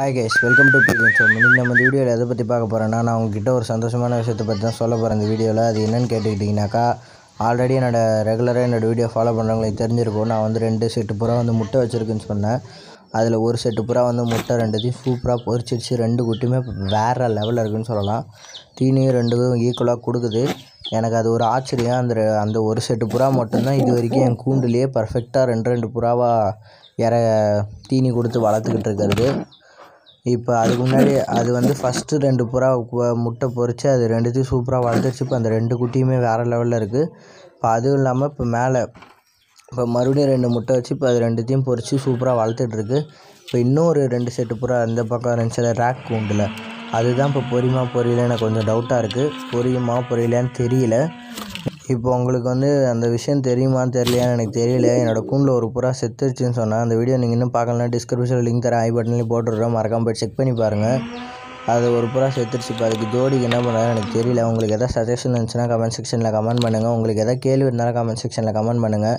hi கேஷ் welcome to பிஜன் so இன்றைக்கி நம்ம இந்த வீடியோவில் எதை பற்றி பார்க்க போகிறேன்னா நான் உங்ககிட்ட ஒரு சந்தோஷமான விஷயத்தை பற்றி தான் சொல்ல போகிறேன் இந்த வீடியோவில் அது என்னென்னு கேட்டுக்கிட்டிங்கனாக்கா ஆல்ரெடி என்னோடய ரெகுலராக என்னோடய வீடியோ ஃபாலோ பண்ணுறவங்களுக்கு தெரிஞ்சிருக்கும் நான் வந்து ரெண்டு செட்டு புறா வந்து முட்டை வச்சுருக்குன்னு சொன்னேன் அதில் ஒரு செட்டு புறா வந்து முட்டை ரெண்டுத்தையும் சூப்பராக பொறிச்சிடுச்சு ரெண்டு குட்டியுமே வேறு லெவலில் இருக்குன்னு சொல்லலாம் தீனியும் ரெண்டுக்கும் ஈக்குவலாக கொடுக்குது எனக்கு அது ஒரு ஆச்சரியம் அந்த அந்த ஒரு செட்டு புறா மட்டும்தான் இது வரைக்கும் என் கூண்டுலேயே பர்ஃபெக்டாக ரெண்டு ரெண்டு புறாவாக இற தீனி கொடுத்து வளர்த்துக்கிட்டு இருக்கிறது இப்போ அதுக்கு முன்னாடி அது வந்து ஃபஸ்ட்டு ரெண்டு புறா முட்டை பொரித்து அது ரெண்டுத்தையும் சூப்பராக வளர்த்துருச்சு இப்போ அந்த ரெண்டு குட்டியுமே வேறு லெவலில் இருக்குது இப்போ அதுவும் இல்லாமல் இப்போ மேலே இப்போ மறுபடியும் ரெண்டு முட்டை வச்சு இப்போ அது ரெண்டுத்தையும் பொரித்து சூப்பராக வளர்த்துட்ருக்கு இப்போ இன்னும் ஒரு ரெண்டு செட்டு புறா இந்த பக்கம் சில ரேக் கூண்டில் அதுதான் இப்போ பொரியுமா பொரியலன்னு எனக்கு கொஞ்சம் டவுட்டாக இருக்குது பொரியுமா பொரியலான்னு தெரியல இப்போ உங்களுக்கு வந்து அந்த விஷயம் தெரியுமான்னு தெரியலையான்னு எனக்கு தெரியல என்னோடய கூண்டில் ஒரு புறா செத்துருச்சுன்னு சொன்னால் அந்த வீடியோ நீங்கள் இன்னும் பார்க்கலாம் டிஸ்கிரிப்ஷனில் லிங்க் தரேன் ஐ பட்டன்லேயும் போட்டுடுறேன் மறக்காமல் போய் செக் பண்ணி பாருங்கள் அது ஒரு புறா செத்துருச்சு இப்போ அதுக்கு ஜோடிக்கு என்ன பண்ணுறாங்க எனக்கு தெரியல உங்களுக்கு எதாவது சஜஷன் இருந்துச்சுன்னா கமெண்ட் செக்ஷனில் கமெண்ட் பண்ணுங்கள் உங்களுக்கு எதாவது கேள்வி இருந்தாலும் கமெண்ட் செக்ஷனில் கமெண்ட் பண்ணுங்கள்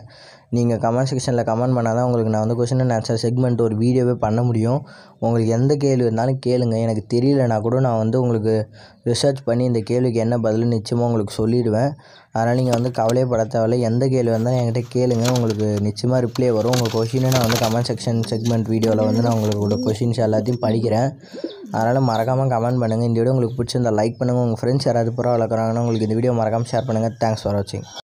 நீங்கள் கமெண்ட் செக்ஷனில் கமெண்ட் பண்ணால் தான் உங்களுக்கு நான் வந்து கொஷின் அண்ட் ஆன்சர் செக்மெண்ட் ஒரு வீடியோவே பண்ண முடியும் உங்களுக்கு எந்த கேள்வி இருந்தாலும் கேளுங்க எனக்கு தெரியலனா கூட நான் வந்து உங்களுக்கு ரிசர்ச் பண்ணி இந்த கேள்விக்கு என்ன பதில் நிச்சயமாக உங்களுக்கு சொல்லிவிடுவேன் அதனால் நீங்கள் வந்து கவலைப்பட தேவையில்ல எந்த கேள்வி வந்தாலும் என்கிட்ட கேளுங்க உங்களுக்கு நிச்சயமாக ரிப்ளை வரும் உங்கள் கொஷினை நான் வந்து கமெண்ட் செக்ஷன் செக்மெண்ட் வீடியோவில் வந்து நான் உங்களுக்கு கொஷின்ஸ் எல்லாத்தையும் படிக்கிறேன் அதனால் மறக்காமல் கமெண்ட் பண்ணுங்கள் இந்த வீடியோ உங்களுக்கு பிடிச்சிருந்தால் லைக் பண்ணுங்கள் உங்கள் ஃப்ரெண்ட்ஸ் யாராவது புறா வளர்க்குறாங்கன்னா உங்களுக்கு இந்த வீடியோ மறக்காமல் ஷேர் பண்ணுங்கள் தேங்க்ஸ் ஃபார் வாட்சிங்